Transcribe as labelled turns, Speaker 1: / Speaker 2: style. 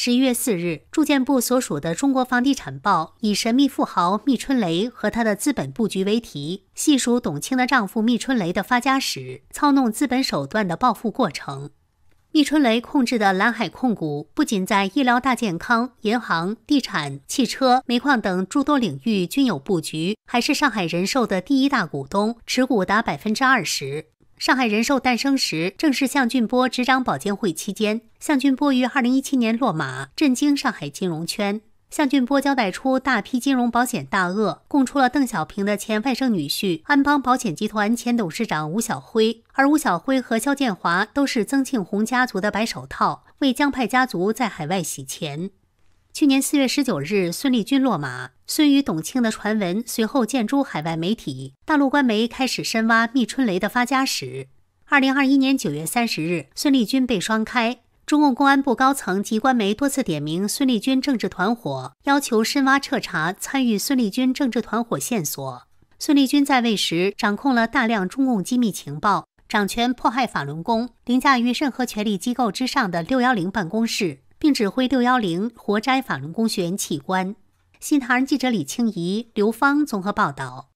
Speaker 1: 十一月四日，住建部所属的《中国房地产报》以“神秘富豪密春雷和他的资本布局”为题，细数董卿的丈夫密春雷的发家史、操弄资本手段的暴富过程。密春雷控制的蓝海控股不仅在医疗、大健康、银行、地产、汽车、煤矿等诸多领域均有布局，还是上海人寿的第一大股东，持股达百分之二十。上海人寿诞生时正是向俊波执掌保监会期间，向俊波于二零一七年落马，震惊上海金融圈。向俊波交代出大批金融保险大鳄，供出了邓小平的前外甥女婿安邦保险集团前董事长吴晓辉，而吴晓辉和肖建华都是曾庆红家族的白手套，为江派家族在海外洗钱。去年四月十九日，孙立军落马，孙与董卿的传闻随后见诸海外媒体，大陆官媒开始深挖密春雷的发家史。二零二一年九月三十日，孙立军被双开，中共公安部高层及官媒多次点名孙立军政治团伙，要求深挖彻查参与孙立军政治团伙线索。孙立军在位时，掌控了大量中共机密情报，掌权迫害法轮功，凌驾于任何权力机构之上的六幺零办公室。指挥六幺零活摘法轮功学员器官，新唐人记者李清怡、刘芳综合报道。